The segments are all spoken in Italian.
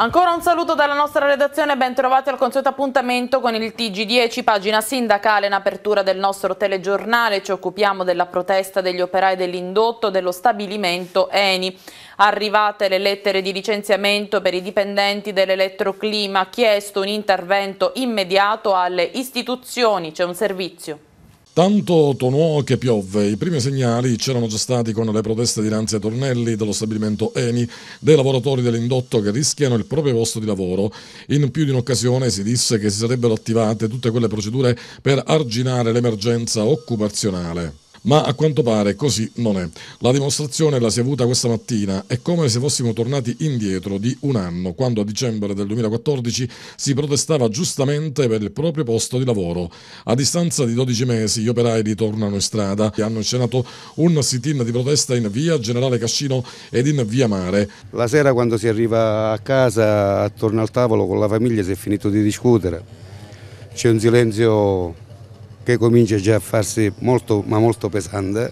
Ancora un saluto dalla nostra redazione, bentrovati al consueto appuntamento con il TG10, pagina sindacale in apertura del nostro telegiornale. Ci occupiamo della protesta degli operai dell'indotto dello stabilimento Eni. Arrivate le lettere di licenziamento per i dipendenti dell'elettroclima, chiesto un intervento immediato alle istituzioni, c'è un servizio. Tanto tonò che piovve, i primi segnali c'erano già stati con le proteste dinanzi ai tornelli dello stabilimento ENI dei lavoratori dell'indotto che rischiano il proprio posto di lavoro. In più di un'occasione si disse che si sarebbero attivate tutte quelle procedure per arginare l'emergenza occupazionale ma a quanto pare così non è. La dimostrazione la si è avuta questa mattina, è come se fossimo tornati indietro di un anno, quando a dicembre del 2014 si protestava giustamente per il proprio posto di lavoro. A distanza di 12 mesi gli operai ritornano in strada e hanno inscenato un sit-in di protesta in via Generale Cascino ed in via Mare. La sera quando si arriva a casa attorno al tavolo con la famiglia si è finito di discutere, c'è un silenzio che comincia già a farsi molto, ma molto pesante,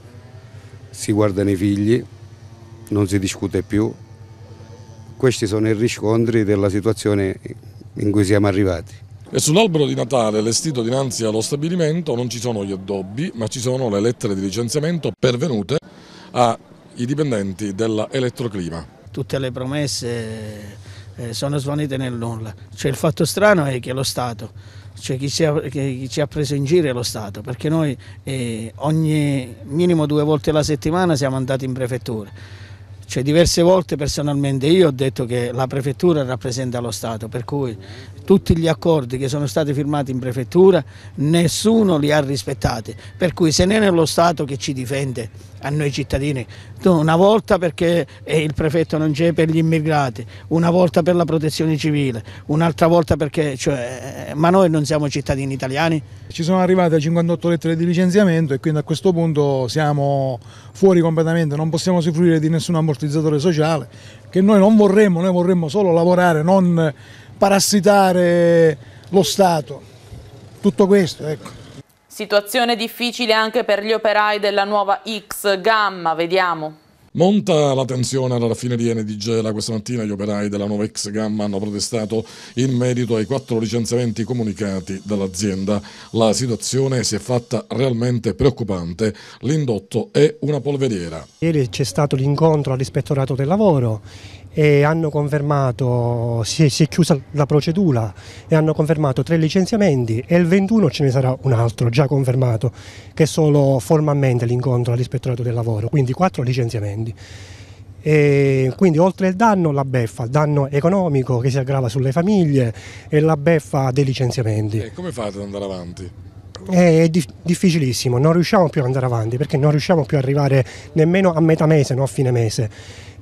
si guardano i figli, non si discute più. Questi sono i riscontri della situazione in cui siamo arrivati. E sull'albero di Natale allestito dinanzi allo stabilimento non ci sono gli addobbi, ma ci sono le lettere di licenziamento pervenute ai dipendenti dell'elettroclima. Tutte le promesse eh, sono svanite nel nulla. Cioè, il fatto strano è che lo Stato cioè chi ci, ha, chi ci, ha, preso in giro è lo Stato, perché noi eh, ogni minimo due volte alla settimana siamo andati in prefettura. Cioè, diverse volte personalmente io ho detto che la prefettura rappresenta lo Stato, per cui tutti gli accordi che sono stati firmati in prefettura nessuno li ha rispettati, per cui se non è lo Stato che ci difende a noi cittadini, una volta perché eh, il prefetto non c'è per gli immigrati, una volta per la protezione civile, un'altra volta perché, cioè, eh, ma noi non siamo cittadini italiani. Ci sono arrivate 58 lettere di licenziamento e quindi a questo punto siamo fuori completamente, non possiamo usufruire di nessun ammortizzatore sociale, che noi non vorremmo, noi vorremmo solo lavorare, non parassitare lo Stato. Tutto questo, ecco. Situazione difficile anche per gli operai della nuova X Gamma, vediamo. Monta la tensione alla raffineria Nedigela. Questa mattina gli operai della nuova X Gamma hanno protestato in merito ai quattro licenziamenti comunicati dall'azienda. La situazione si è fatta realmente preoccupante. L'indotto è una polveriera. Ieri c'è stato l'incontro all'ispettorato del lavoro e hanno confermato, si è, si è, chiusa la procedura e hanno confermato tre licenziamenti e il 21 ce ne sarà un altro già confermato che è solo formalmente l'incontro all'ispettorato del lavoro, quindi quattro licenziamenti. E quindi oltre al danno la beffa, il danno economico che si aggrava sulle famiglie e la beffa dei licenziamenti. E come fate ad andare avanti? è difficilissimo, non riusciamo più ad andare avanti perché non riusciamo più ad arrivare nemmeno a metà mese, non a fine mese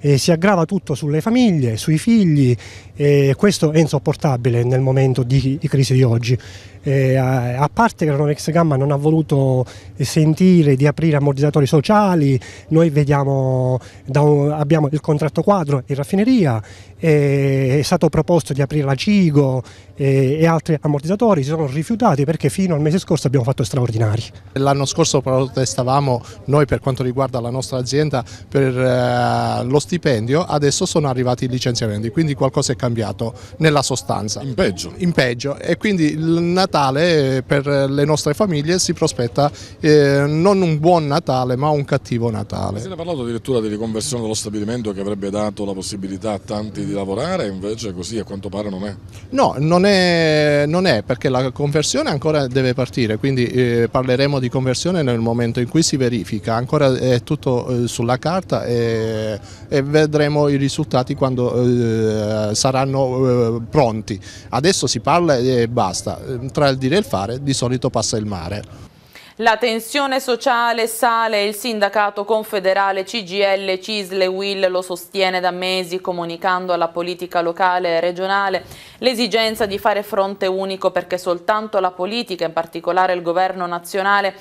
eh, si aggrava tutto sulle famiglie, sui figli e questo è insopportabile nel momento di, di crisi di oggi. Eh, a, a, parte che la Ronex Gamma non ha voluto sentire di aprire ammortizzatori sociali, noi vediamo, un, abbiamo il contratto quadro in raffineria, eh, è stato proposto di aprire la Cigo eh, e altri ammortizzatori, si sono rifiutati perché fino al mese scorso abbiamo fatto straordinari. L'anno scorso protestavamo noi per quanto riguarda la nostra azienda per eh, lo stile stipendio, adesso sono arrivati i licenziamenti, quindi qualcosa è cambiato nella sostanza. In peggio. In peggio e quindi il Natale per le nostre famiglie si prospetta eh, non un buon Natale ma un cattivo Natale. Si è parlato addirittura di riconversione dello stabilimento che avrebbe dato la possibilità a tanti di lavorare, invece così a quanto pare non è. No, non è, non è perché la conversione ancora deve partire, quindi eh, parleremo di conversione nel momento in cui si verifica, ancora è tutto eh, sulla carta e, e vedremo i risultati quando eh, saranno eh, pronti. Adesso si parla e basta, tra il dire e il fare di solito passa il mare. La tensione sociale sale e il sindacato confederale CGL Cisle Will lo sostiene da mesi comunicando alla politica locale e regionale l'esigenza di fare fronte unico perché soltanto la politica, in particolare il governo nazionale,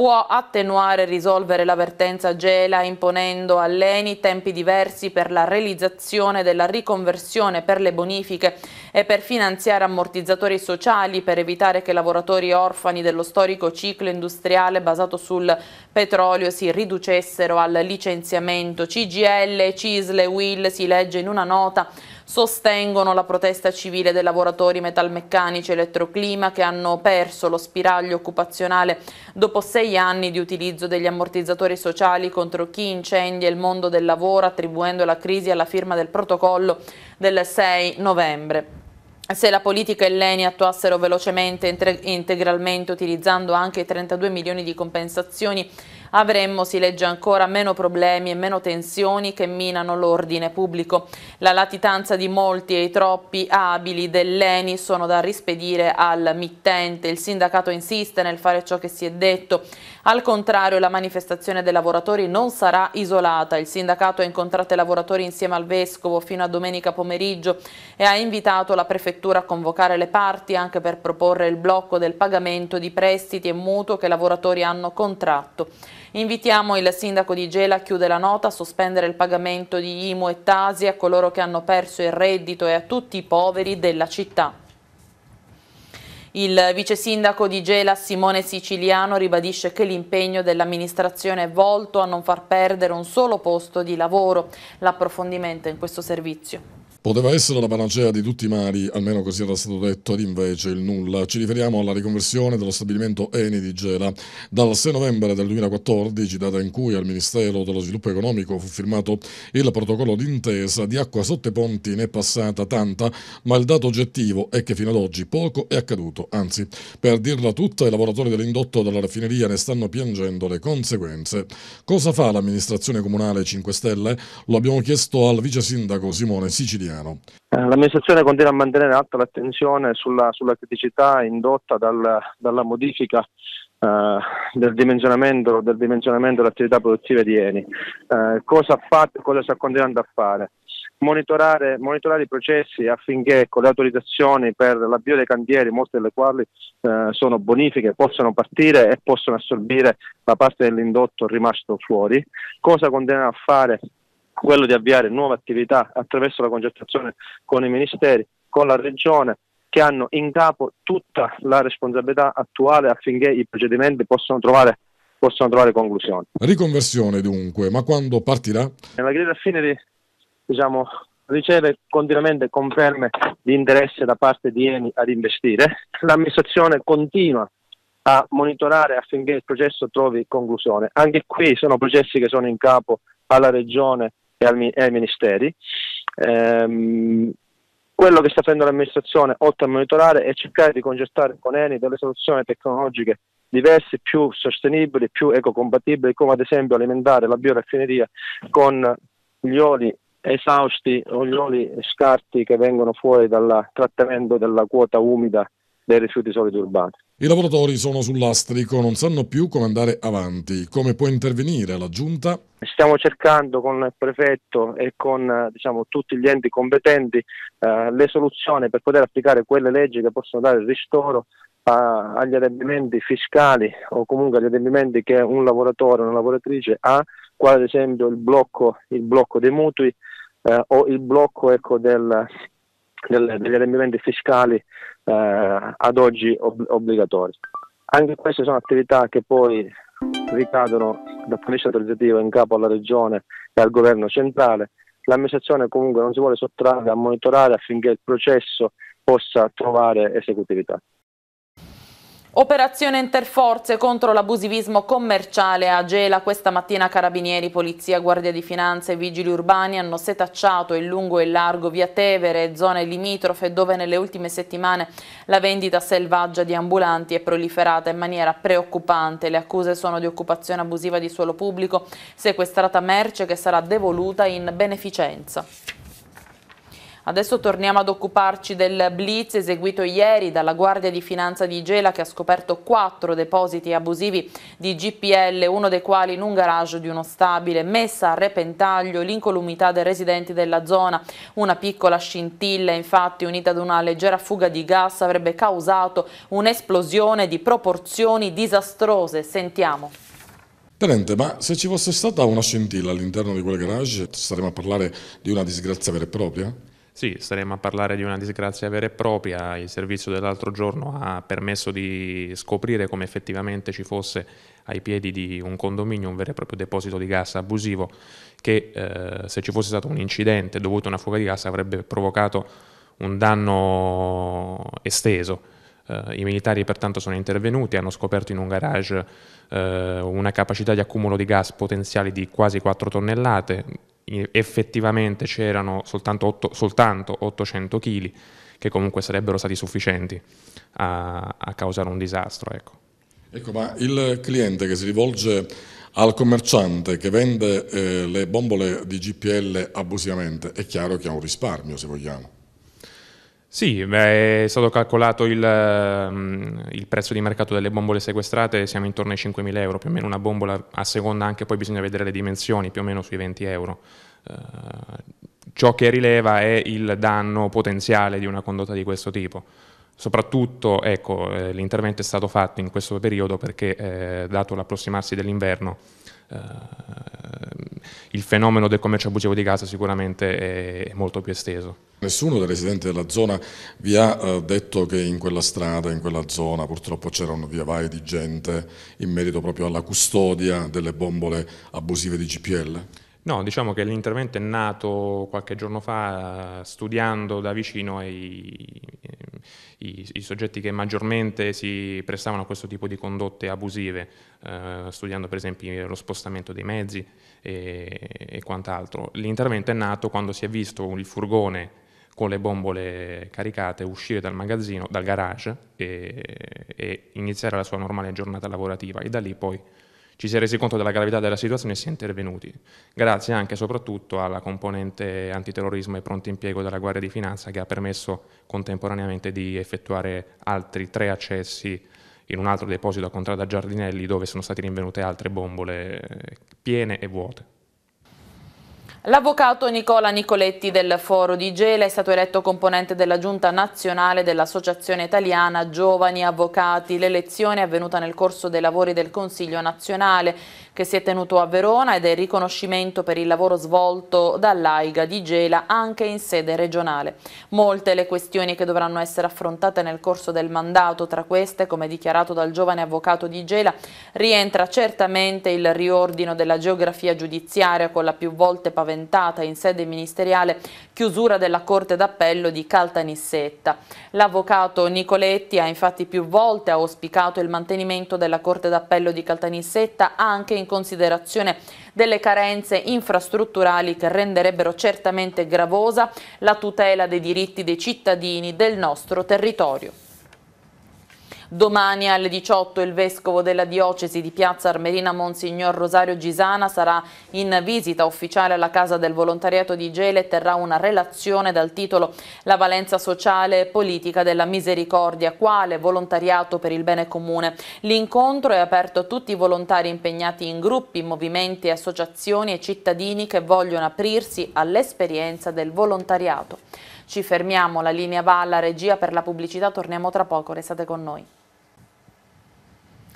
può attenuare e risolvere la vertenza Gela imponendo all'ENI tempi diversi per la realizzazione della riconversione per le bonifiche e per finanziare ammortizzatori sociali per evitare che lavoratori orfani dello storico ciclo industriale basato sul petrolio si riducessero al licenziamento. CGL, Cisle, Will si legge in una nota sostengono la protesta civile dei lavoratori metalmeccanici e elettroclima che hanno perso lo spiraglio occupazionale dopo sei anni di utilizzo degli ammortizzatori sociali contro chi incendia il mondo del lavoro attribuendo la crisi alla firma del protocollo del 6 novembre. Se la politica e l'ENI attuassero velocemente e integralmente utilizzando anche i 32 milioni di compensazioni avremmo, si legge ancora, meno problemi e meno tensioni che minano l'ordine pubblico. La latitanza di molti e i troppi abili dell'ENI sono da rispedire al mittente. Il sindacato insiste nel fare ciò che si è detto. Al contrario, la manifestazione dei lavoratori non sarà isolata. Il sindacato ha incontrato i lavoratori insieme al Vescovo fino a domenica pomeriggio e ha invitato la Prefettura a convocare le parti anche per proporre il blocco del pagamento di prestiti e mutuo che i lavoratori hanno contratto. Invitiamo il sindaco di Gela chiude la nota, a sospendere il pagamento di IMU e Tasi a coloro che hanno perso il reddito e a tutti i poveri della città. Il vice sindaco di Gela Simone Siciliano ribadisce che l'impegno dell'amministrazione è volto a non far perdere un solo posto di lavoro. L'approfondimento in questo servizio. Poteva essere la panacea di tutti i mali, almeno così era stato detto, ed invece il nulla. Ci riferiamo alla riconversione dello stabilimento Eni di Gela. Dal 6 novembre del 2014, data in cui al Ministero dello Sviluppo Economico fu firmato il protocollo d'intesa, di acqua sotto i ponti ne è passata tanta, ma il dato oggettivo è che fino ad oggi poco è accaduto. Anzi, per dirla tutta, i lavoratori dell'indotto della raffineria ne stanno piangendo le conseguenze. Cosa fa l'amministrazione comunale 5 Stelle? Lo abbiamo chiesto al vice sindaco Simone Siciliano italiano. Eh, L'amministrazione continua a mantenere alta l'attenzione sulla, sulla criticità indotta dal, dalla modifica Uh, del, dimensionamento, del, dimensionamento, delle attività di Eni. Uh, cosa ha fatto e cosa sta continuando a fare? Monitorare, monitorare, i processi affinché con le autorizzazioni per l'avvio dei cantieri, molte delle quali uh, sono bonifiche, possano partire e possano assorbire la parte dell'indotto rimasto fuori. Cosa continuerà a fare quello di avviare nuove attività attraverso la concertazione con i ministeri, con la regione, che hanno in capo tutta la responsabilità attuale affinché i procedimenti possano trovare, possano trovare conclusione. Riconversione dunque, ma quando partirà? La grida fine di, diciamo, riceve continuamente conferme di interesse da parte di Eni ad investire. L'amministrazione continua a monitorare affinché il processo trovi conclusione. Anche qui sono processi che sono in capo alla Regione e, ai ministeri. Ehm, quello che sta facendo l'amministrazione, oltre a monitorare, è cercare di concertare con ENI delle soluzioni tecnologiche diverse, più sostenibili, più ecocompatibili, come ad esempio alimentare la bioraffineria con gli oli esausti o gli oli scarti che vengono fuori dal trattamento della quota umida dei rifiuti solidi urbani. I lavoratori sono sull'astrico, non sanno più come andare avanti. Come può intervenire la Giunta? Stiamo cercando con il prefetto e con eh, diciamo, tutti gli enti competenti eh, le soluzioni per poter applicare quelle leggi che possono dare il ristoro a, agli adempimenti fiscali o comunque agli adempimenti che un lavoratore o una lavoratrice ha, quale ad esempio il blocco, il blocco dei mutui eh, o il blocco ecco, del, del, degli adempimenti fiscali eh, ad oggi ob- obbligatori. Anche queste sono attività che poi ricadono dal commissario autorizzativa in capo alla regione e al governo centrale. L'amministrazione comunque non si vuole sottrarre a monitorare affinché il processo possa trovare esecutività. Operazione interforze contro l'abusivismo commerciale a Gela. Questa mattina carabinieri, polizia, guardia di finanza e vigili urbani hanno setacciato il lungo e largo via Tevere, e zone limitrofe dove nelle ultime settimane la vendita selvaggia di ambulanti è proliferata in maniera preoccupante. Le accuse sono di occupazione abusiva di suolo pubblico, sequestrata merce che sarà devoluta in beneficenza. Adesso torniamo ad occuparci del blitz eseguito ieri dalla Guardia di Finanza di Gela che ha scoperto quattro depositi abusivi di GPL, uno dei quali in un garage di uno stabile, messa a repentaglio l'incolumità dei residenti della zona. Una piccola scintilla infatti unita ad una leggera fuga di gas avrebbe causato un'esplosione di proporzioni disastrose. Sentiamo. Tenente, ma se ci fosse stata una scintilla all'interno di quel garage, staremmo a parlare di una disgrazia vera e propria? Sì, staremo a parlare di una disgrazia vera e propria. Il servizio dell'altro giorno ha permesso di scoprire come effettivamente ci fosse ai piedi di un condominio un vero e proprio deposito di gas abusivo che eh, se ci fosse stato un incidente dovuto a una fuga di gas avrebbe provocato un danno esteso. Eh, I militari pertanto sono intervenuti, hanno scoperto in un garage eh, una capacità di accumulo di gas potenziale di quasi 4 tonnellate, effettivamente c'erano soltanto, 8, soltanto 800 kg che comunque sarebbero stati sufficienti a, a causare un disastro. Ecco. ecco. ma il cliente che si rivolge al commerciante che vende eh, le bombole di GPL abusivamente è chiaro che ha un risparmio, se vogliamo. Sì, beh, è stato calcolato il, mm, il, prezzo di mercato delle bombole sequestrate, siamo intorno ai 5.000 euro, più o meno una bombola a seconda anche, poi bisogna vedere le dimensioni, più o meno sui 20 euro. Eh, ciò che rileva è il danno potenziale di una condotta di questo tipo. Soprattutto ecco, eh, l'intervento è stato fatto in questo periodo perché, eh, dato l'approssimarsi dell'inverno, eh, il fenomeno del commercio abusivo di casa sicuramente è molto più esteso. Nessuno dei residenti della zona vi ha eh, detto che in quella strada, in quella zona, purtroppo c'erano vai di gente in merito proprio alla custodia delle bombole abusive di GPL? No, diciamo che l'intervento è nato qualche giorno fa studiando da vicino i, i, i soggetti che maggiormente si prestavano a questo tipo di condotte abusive, eh, studiando per esempio lo spostamento dei mezzi e, e quant'altro. L'intervento è nato quando si è visto il furgone con le bombole caricate uscire dal magazzino, dal garage e, e iniziare la sua normale giornata lavorativa e da lì poi ci si è resi conto della gravità della situazione e si è intervenuti, grazie anche e soprattutto alla componente antiterrorismo e pronto impiego della Guardia di Finanza che ha permesso contemporaneamente di effettuare altri tre accessi in un altro deposito a Contrada Giardinelli dove sono state rinvenute altre bombole eh, piene e vuote. L'avvocato Nicola Nicoletti del Foro di Gela è stato eletto componente della giunta nazionale dell'Associazione Italiana Giovani Avvocati. L'elezione è avvenuta nel corso dei lavori del Consiglio nazionale che si è tenuto a Verona ed è riconoscimento per il lavoro svolto dall'AIGA di Gela anche in sede regionale. Molte le questioni che dovranno essere affrontate nel corso del mandato, tra queste, come dichiarato dal giovane avvocato di Gela, rientra certamente il riordino della geografia giudiziaria con la più volte paventata in sede ministeriale chiusura della Corte d'Appello di Caltanissetta. L'avvocato Nicoletti ha infatti più volte auspicato il mantenimento della Corte d'Appello di Caltanissetta anche in considerazione delle carenze infrastrutturali che renderebbero certamente gravosa la tutela dei diritti dei cittadini del nostro territorio. Domani alle 18 il vescovo della diocesi di Piazza Armerina Monsignor Rosario Gisana sarà in visita ufficiale alla Casa del Volontariato di Gele e terrà una relazione dal titolo La valenza sociale e politica della misericordia, quale volontariato per il bene comune. L'incontro è aperto a tutti i volontari impegnati in gruppi, movimenti, associazioni e cittadini che vogliono aprirsi all'esperienza del volontariato. Ci fermiamo, la linea va alla regia per la pubblicità, torniamo tra poco, restate con noi.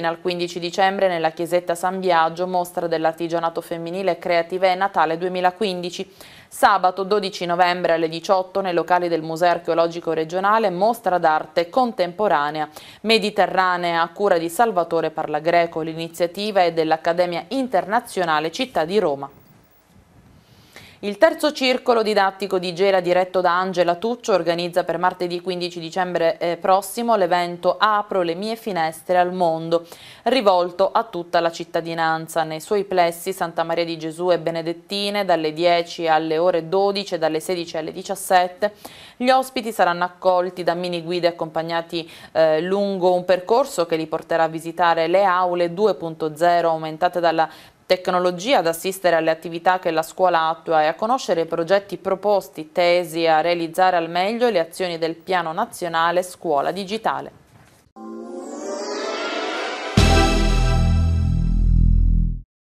fino al 15 dicembre nella chiesetta San Biagio mostra dell'artigianato femminile Creative Natale 2015. Sabato 12 novembre alle 18 nei locali del Museo Archeologico Regionale mostra d'arte contemporanea mediterranea a cura di Salvatore Parlagreco. L'iniziativa è dell'Accademia Internazionale Città di Roma. Il terzo circolo didattico di Gela diretto da Angela Tuccio organizza per martedì 15 dicembre eh, prossimo l'evento Apro le mie finestre al mondo, rivolto a tutta la cittadinanza. Nei suoi plessi Santa Maria di Gesù e Benedettine dalle 10 alle ore 12 e dalle 16 alle 17. Gli ospiti saranno accolti da mini guide accompagnati eh, lungo un percorso che li porterà a visitare le aule 2.0 aumentate dalla tecnologia ad assistere alle attività che la scuola attua e a conoscere i progetti proposti tesi a realizzare al meglio le azioni del Piano Nazionale Scuola Digitale.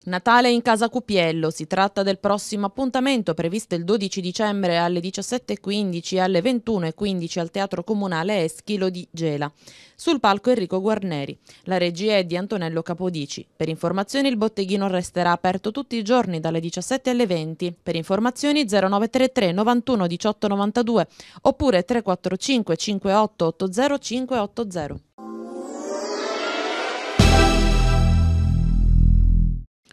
Natale in casa Cupiello, si tratta del prossimo appuntamento previsto il 12 dicembre alle 17.15 e alle 21.15 al Teatro Comunale Eschilo di Gela. Sul palco Enrico Guarneri. La regia è di Antonello Capodici. Per informazioni il botteghino resterà aperto tutti i giorni dalle 17 alle 20. Per informazioni 0933 91 18 92 oppure 345 58 80 580.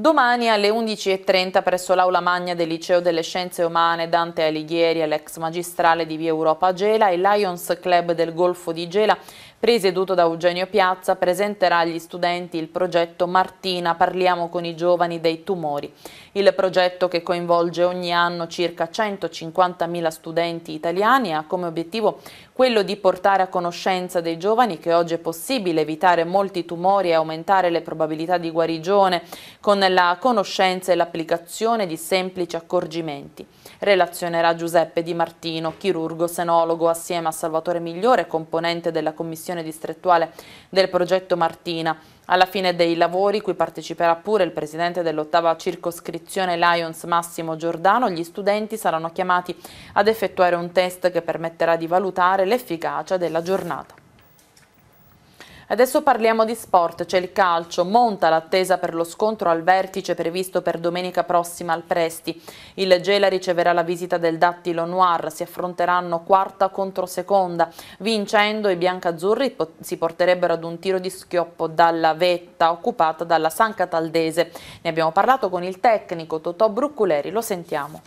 Domani alle 11.30 presso l'Aula Magna del Liceo delle Scienze Umane Dante Alighieri e l'ex magistrale di Via Europa Gela e Lions Club del Golfo di Gela Presieduto da Eugenio Piazza, presenterà agli studenti il progetto Martina, parliamo con i giovani dei tumori. Il progetto che coinvolge ogni anno circa 150.000 studenti italiani ha come obiettivo quello di portare a conoscenza dei giovani che oggi è possibile evitare molti tumori e aumentare le probabilità di guarigione con la conoscenza e l'applicazione di semplici accorgimenti. Relazionerà Giuseppe Di Martino, chirurgo senologo assieme a Salvatore Migliore, componente della Commissione commissione distrettuale del progetto Martina. Alla fine dei lavori, cui parteciperà pure il presidente dell'ottava circoscrizione Lions Massimo Giordano, gli studenti saranno chiamati ad effettuare un test che permetterà di valutare l'efficacia della giornata. Adesso parliamo di sport, c'è il calcio, monta l'attesa per lo scontro al vertice previsto per domenica prossima al Presti. Il Gela riceverà la visita del Dattilo Noir, si affronteranno quarta contro seconda. Vincendo i biancazzurri si porterebbero ad un tiro di schioppo dalla vetta occupata dalla San Cataldese. Ne abbiamo parlato con il tecnico Totò Brucculeri, lo sentiamo.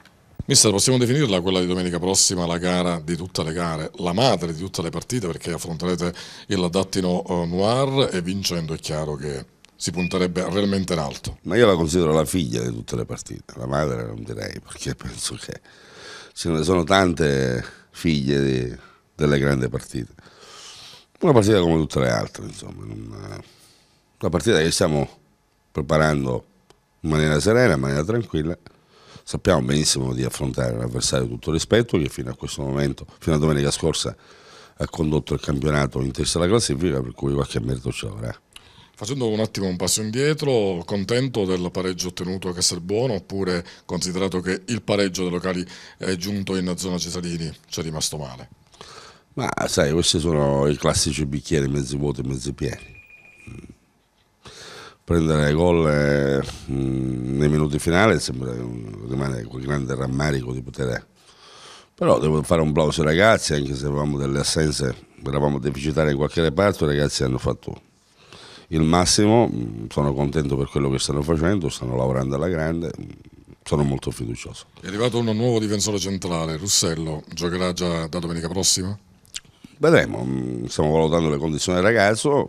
Mister, possiamo definirla quella di domenica prossima la gara di tutte le gare, la madre di tutte le partite perché affronterete il Dattino eh, Noir e vincendo è chiaro che si punterebbe realmente in alto. Ma io la considero la figlia di tutte le partite, la madre non direi perché penso che ce ne sono tante figlie di, delle grandi partite. Una partita come tutte le altre, insomma, eh, una partita che stiamo preparando in maniera serena, in maniera tranquilla sappiamo benissimo di affrontare un avversario tutto rispetto che fino a questo momento, fino a domenica scorsa, ha condotto il campionato in testa alla classifica, per cui qualche merito ce l'avrà. Facendo un attimo un passo indietro, contento del pareggio ottenuto a Castelbuono oppure considerato che il pareggio dei locali è giunto in zona Cesarini, ci è rimasto male? Ma sai, questi sono i classici bicchieri mezzi vuoti e mezzi pieni prendere gol eh, nei minuti finali sembra, rimane quel grande rammarico di poter però devo fare un plauso ai ragazzi anche se avevamo delle assenze eravamo deficitari in qualche reparto i ragazzi hanno fatto il massimo sono contento per quello che stanno facendo stanno lavorando alla grande sono molto fiducioso è arrivato uno nuovo difensore centrale Russello giocherà già da domenica prossima? vedremo stiamo valutando le condizioni del ragazzo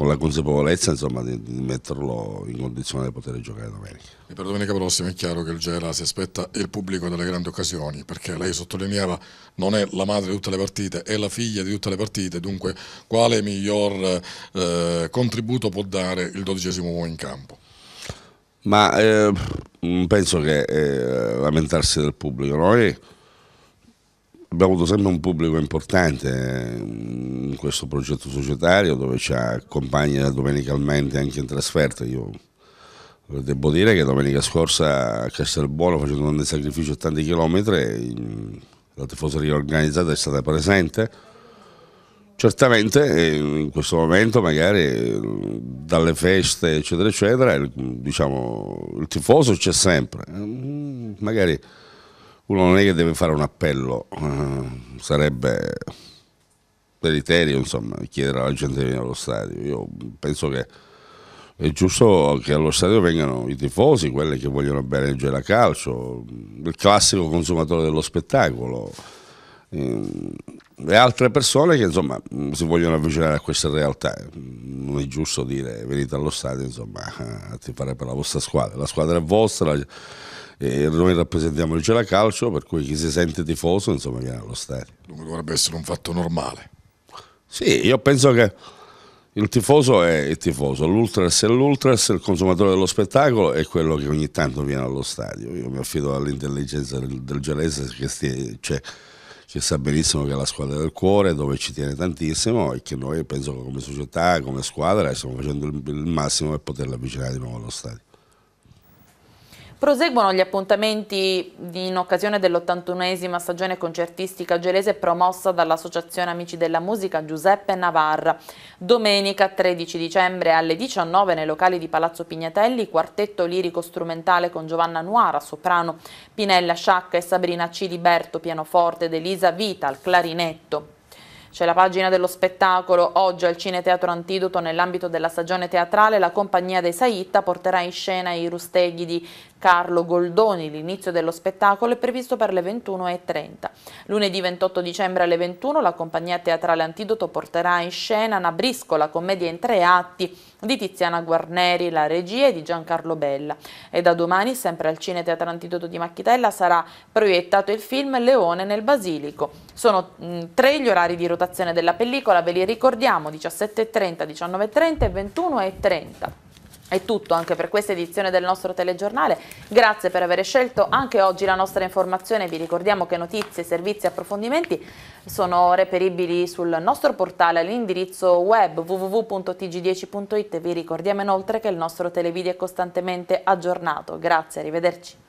con la consapevolezza insomma, di, di, metterlo in condizione di poter giocare domenica. E per domenica prossima è chiaro che il Gela si aspetta il pubblico delle grandi occasioni, perché lei sottolineava non è la madre di tutte le partite, è la figlia di tutte le partite, dunque quale miglior eh, contributo può dare il dodicesimo uomo in campo? Ma eh, penso che eh, lamentarsi del pubblico, noi abbiamo avuto sempre un pubblico importante eh, in questo progetto societario dove ci accompagna domenicalmente anche in trasferta. Io devo dire che domenica scorsa a Castelbuono, facendo tanti sacrificio e tanti chilometri, la tifoseria organizzata è stata presente. Certamente eh, in questo momento magari dalle feste eccetera eccetera, diciamo, il tifoso c'è sempre. Magari uno non è che deve fare un appello, uh, sarebbe deliterio insomma chiedere alla gente di venire allo stadio. Io penso che è giusto che allo stadio vengano i tifosi, quelli che vogliono bene a calcio, il classico consumatore dello spettacolo eh, e altre persone che insomma si vogliono avvicinare a questa realtà non è giusto dire venite allo stadio insomma eh, a fare per la vostra squadra la squadra è vostra eh, noi rappresentiamo il Gela Calcio, per cui chi si sente tifoso insomma viene allo stadio. Dunque dovrebbe essere un fatto normale. Sì, io penso che il tifoso è il tifoso, l'ultras è l'ultras, il consumatore dello spettacolo è quello che ogni tanto viene allo stadio. Io mi affido all'intelligenza del, del gelese che, stia, cioè, che, sa benissimo che è la squadra del cuore, dove ci tiene tantissimo e che noi penso che come società, come squadra stiamo facendo il, il massimo per poterla avvicinare di nuovo allo stadio. Proseguono gli appuntamenti in occasione dell'81esima stagione concertistica gelese promossa dall'Associazione Amici della Musica Giuseppe Navarra. Domenica 13 dicembre alle 19 nei locali di Palazzo Pignatelli, quartetto lirico-strumentale con Giovanna Nuara, soprano, Pinella Sciacca e Sabrina Ciliberto, pianoforte ed Elisa Vita al clarinetto. C'è la pagina dello spettacolo. Oggi al Cine Teatro Antidoto, nell'ambito della stagione teatrale, la compagnia dei Saitta porterà in scena i rusteghi di Carlo Goldoni. L'inizio dello spettacolo è previsto per le 21.30. Lunedì 28 dicembre alle 21 la compagnia teatrale Antidoto porterà in scena Nabrisco, la commedia in tre atti di Tiziana Guarneri, la regia e di Giancarlo Bella. E da domani, sempre al Cine Teatro Antidoto di Macchitella, sarà proiettato il film Leone nel Basilico. Sono mh, tre gli orari di rotazione della pellicola, ve li ricordiamo, 17.30, 19.30 e 21.30. È tutto anche per questa edizione del nostro telegiornale. Grazie per aver scelto anche oggi la nostra informazione. Vi ricordiamo che notizie, servizi e approfondimenti sono reperibili sul nostro portale all'indirizzo web www.tg10.it. Vi ricordiamo inoltre che il nostro televideo è costantemente aggiornato. Grazie, arrivederci.